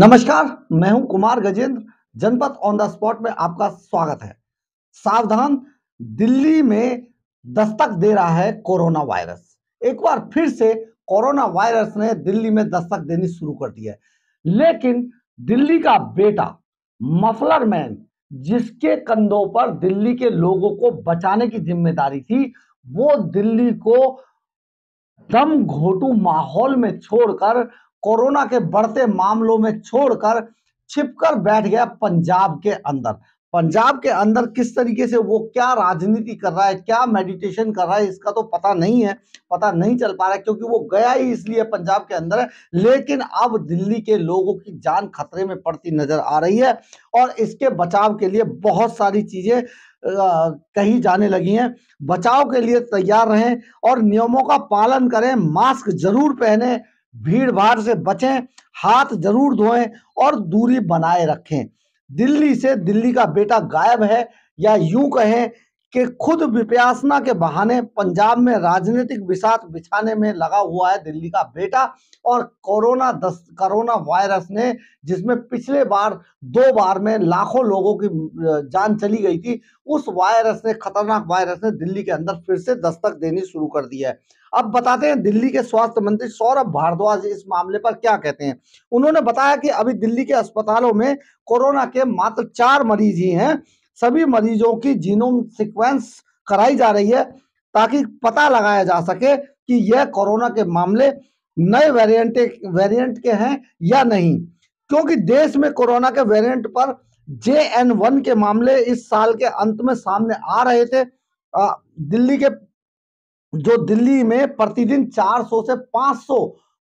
नमस्कार मैं हूं कुमार गजेंद्र जनपद ऑन द स्पॉट में आपका स्वागत है सावधान दिल्ली में दस्तक दे रहा है कोरोना वायरस एक बार फिर से कोरोना वायरस ने दिल्ली में दस्तक देनी शुरू कर दी है लेकिन दिल्ली का बेटा मफलर मैन जिसके कंधों पर दिल्ली के लोगों को बचाने की जिम्मेदारी थी वो दिल्ली को दम घोटू माहौल में छोड़कर कोरोना के बढ़ते मामलों में छोड़कर छिपकर बैठ गया पंजाब के अंदर पंजाब के अंदर किस तरीके से वो क्या राजनीति कर रहा है क्या मेडिटेशन कर रहा है इसका तो पता नहीं है पता नहीं चल पा रहा है क्योंकि वो गया ही इसलिए पंजाब के अंदर है लेकिन अब दिल्ली के लोगों की जान खतरे में पड़ती नजर आ रही है और इसके बचाव के लिए बहुत सारी चीजें कही जाने लगी हैं बचाव के लिए तैयार रहें और नियमों का पालन करें मास्क जरूर पहने भीड़ भाड़ से बचें हाथ जरूर धोएं और दूरी बनाए रखें दिल्ली से दिल्ली का बेटा गायब है या यूं कहें कि खुद विप्यासना के बहाने पंजाब में राजनीतिक विषाद बिछाने में लगा हुआ है दिल्ली का बेटा और कोरोना दस कोरोना वायरस ने जिसमें पिछले बार दो बार में लाखों लोगों की जान चली गई थी उस वायरस ने खतरनाक वायरस ने दिल्ली के अंदर फिर से दस्तक देनी शुरू कर दी है अब बताते हैं दिल्ली के स्वास्थ्य मंत्री सौरभ भारद्वाज इस मामले पर क्या कहते हैं उन्होंने बताया कि अभी दिल्ली के अस्पतालों में कोरोना के मात्र चार मरीज ही हैं सभी मरीजों की जीनोम सीक्वेंस कराई जा रही है ताकि पता लगाया जा सके कि यह कोरोना के मामले नए वेरिएंट वेरिएंट के हैं या नहीं क्योंकि देश में कोरोना के वेरिएंट पर जे एन वन के मामले इस साल के अंत में सामने आ रहे थे दिल्ली के जो दिल्ली में प्रतिदिन 400 से 500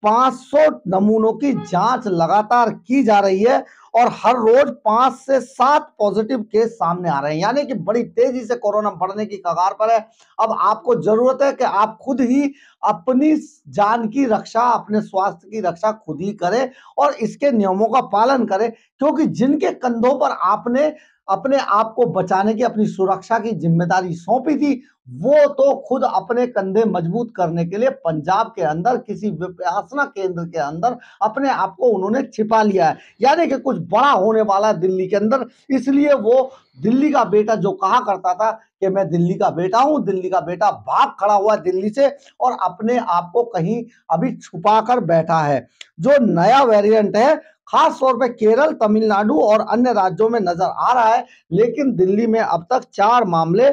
500 नमूनों की जांच लगातार की जा रही है और हर रोज पांच से सात पॉजिटिव केस सामने आ रहे हैं यानी कि बड़ी तेजी से कोरोना बढ़ने की कगार पर है अब आपको जरूरत है कि आप खुद ही अपनी जान की रक्षा अपने स्वास्थ्य की रक्षा खुद ही करें और इसके नियमों का पालन करें क्योंकि जिनके कंधों पर आपने अपने आप को बचाने की अपनी सुरक्षा की जिम्मेदारी सौंपी थी वो तो खुद अपने कंधे मजबूत करने के लिए पंजाब के अंदर किसी विपासना केंद्र के अंदर अपने आप को उन्होंने छिपा लिया है यानी कि कुछ बड़ा होने वाला है दिल्ली के अंदर इसलिए वो दिल्ली का बेटा जो कहा करता था कि मैं दिल्ली का बेटा हूं दिल्ली का बेटा भाग खड़ा हुआ है दिल्ली से और अपने आप को कहीं अभी छुपा कर बैठा है जो नया वेरियंट है खास तौर पे केरल तमिलनाडु और अन्य राज्यों में नजर आ रहा है लेकिन दिल्ली में अब तक चार मामले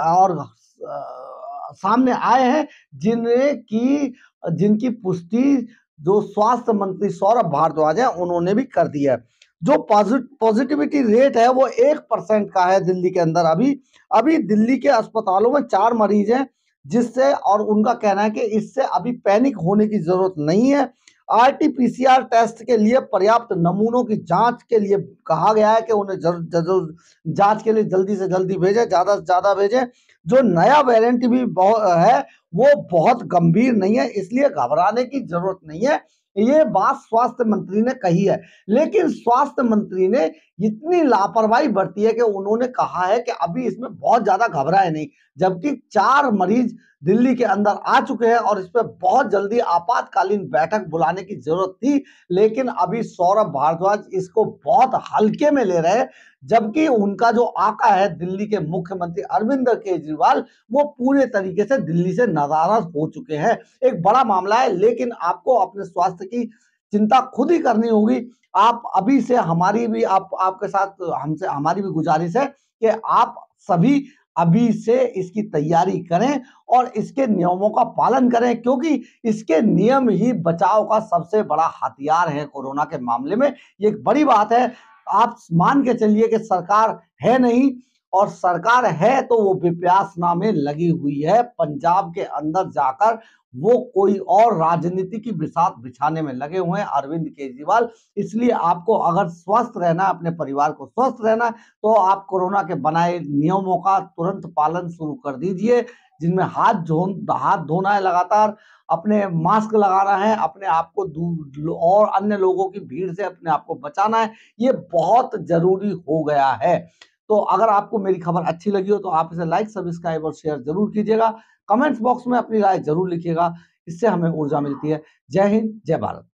और सामने आए हैं जिन्हें की जिनकी पुष्टि जो स्वास्थ्य मंत्री सौरभ भारद्वाज है उन्होंने भी कर दी है जो पॉजिटिविटी रेट है वो एक परसेंट का है दिल्ली के अंदर अभी अभी दिल्ली के अस्पतालों में चार मरीज हैं जिससे और उनका कहना है कि इससे अभी पैनिक होने की जरूरत नहीं है आरटीपीसीआर टेस्ट के लिए पर्याप्त नमूनों की जांच के लिए कहा गया है कि उन्हें जांच के लिए जल्दी से जल्दी भेजें ज़्यादा से ज़्यादा भेजें जो नया वेरिएंट भी बहुत है वो बहुत गंभीर नहीं है इसलिए घबराने की जरूरत नहीं है ये बात स्वास्थ्य मंत्री ने कही है लेकिन स्वास्थ्य मंत्री ने इतनी लापरवाही बरती है कि उन्होंने कहा है कि अभी इसमें बहुत ज्यादा घबराए नहीं जबकि चार मरीज दिल्ली के अंदर आ चुके हैं और इस पर बहुत जल्दी आपातकालीन बैठक बुलाने की जरूरत थी लेकिन अभी सौरभ भारद्वाज इसको बहुत हल्के में ले रहे हैं जबकि उनका जो आका है दिल्ली के मुख्यमंत्री अरविंद केजरीवाल वो पूरे तरीके से दिल्ली से नाराज हो चुके हैं एक बड़ा मामला है लेकिन आपको अपने स्वास्थ्य की चिंता खुद ही करनी होगी आप अभी से हमारी भी आप आपके साथ हमसे हमारी भी गुजारिश है कि आप सभी अभी से इसकी तैयारी करें और इसके नियमों का पालन करें क्योंकि इसके नियम ही बचाव का सबसे बड़ा हथियार है कोरोना के मामले में ये एक बड़ी बात है आप मान के चलिए कि सरकार है नहीं और सरकार है तो वो विप्यासना में लगी हुई है पंजाब के अंदर जाकर वो कोई और राजनीति की बिसात बिछाने में लगे हुए हैं अरविंद केजरीवाल इसलिए आपको अगर स्वस्थ रहना अपने परिवार को स्वस्थ रहना तो आप कोरोना के बनाए नियमों का तुरंत पालन शुरू कर दीजिए जिनमें हाथ धो हाथ धोना है लगातार अपने मास्क लगाना है अपने आप को और अन्य लोगों की भीड़ से अपने आप को बचाना है ये बहुत जरूरी हो गया है तो अगर आपको मेरी खबर अच्छी लगी हो तो आप इसे लाइक सब्सक्राइब और शेयर जरूर कीजिएगा कमेंट्स बॉक्स में अपनी राय जरूर लिखिएगा इससे हमें ऊर्जा मिलती है जय हिंद जय भारत